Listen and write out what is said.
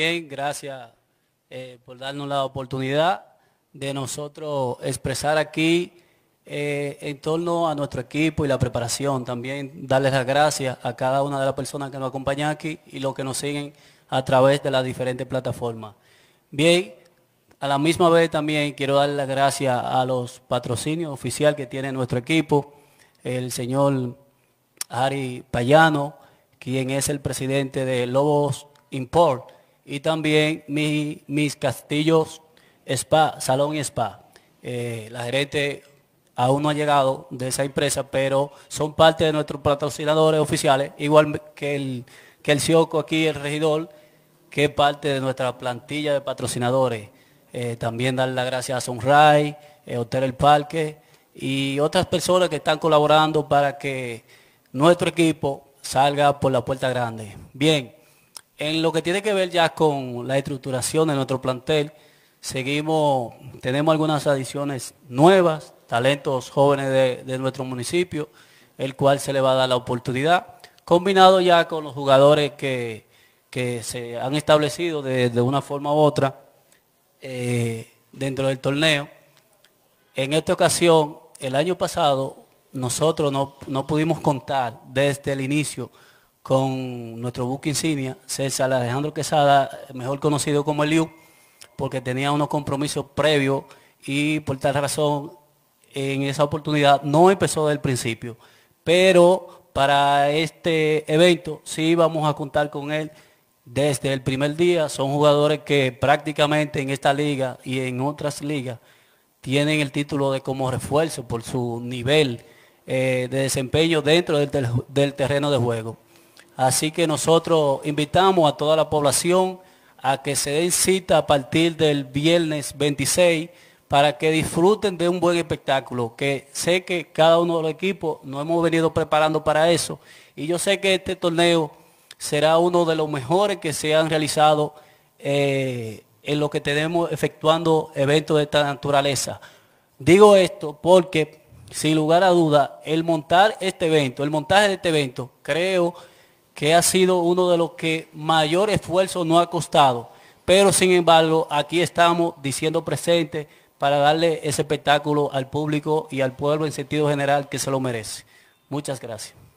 bien, gracias eh, por darnos la oportunidad de nosotros expresar aquí eh, en torno a nuestro equipo y la preparación. También darles las gracias a cada una de las personas que nos acompañan aquí y los que nos siguen a través de las diferentes plataformas. Bien, a la misma vez también quiero dar las gracias a los patrocinios oficiales que tiene nuestro equipo, el señor Ari Payano, quien es el presidente de Lobos Import y también mi, mis castillos spa, salón y spa. Eh, la gerente aún no ha llegado de esa empresa, pero son parte de nuestros patrocinadores oficiales, igual que el, que el CIOCO aquí, el regidor, que es parte de nuestra plantilla de patrocinadores. Eh, también dar las gracias a Sunrise, eh, Hotel El Parque y otras personas que están colaborando para que nuestro equipo salga por la puerta grande. Bien. En lo que tiene que ver ya con la estructuración de nuestro plantel, seguimos, tenemos algunas adiciones nuevas, talentos jóvenes de, nuestro municipio, el cual se le va a dar la oportunidad, combinado ya con los jugadores que, se han establecido de, una forma u otra eh, dentro del torneo. En esta ocasión, el año pasado, nosotros no pudimos contar desde el inicio con nuestro buque insignia, César Alejandro Quesada, mejor conocido como Liu, porque tenía unos compromisos previos y por tal razón en esa oportunidad no empezó desde el principio. Pero para este evento sí vamos a contar con él desde el primer día. Son jugadores que prácticamente en esta liga y en otras ligas tienen el título de como refuerzo por su nivel eh, de desempeño dentro del terreno de juego. Así que nosotros invitamos a toda la población a que se den cita a partir del viernes 26 para que disfruten de un buen espectáculo, que sé que cada uno de los equipos nos hemos venido preparando para eso. Y yo sé que este torneo será uno de los mejores que se han realizado eh, en lo que tenemos efectuando eventos de esta naturaleza. Digo esto porque, sin lugar a duda, el montar este evento, el montaje de este evento, creo que ha sido uno de los que mayor esfuerzo no ha costado. Pero sin embargo, aquí estamos diciendo presente para darle ese espectáculo al público y al pueblo en sentido general que se lo merece. Muchas gracias.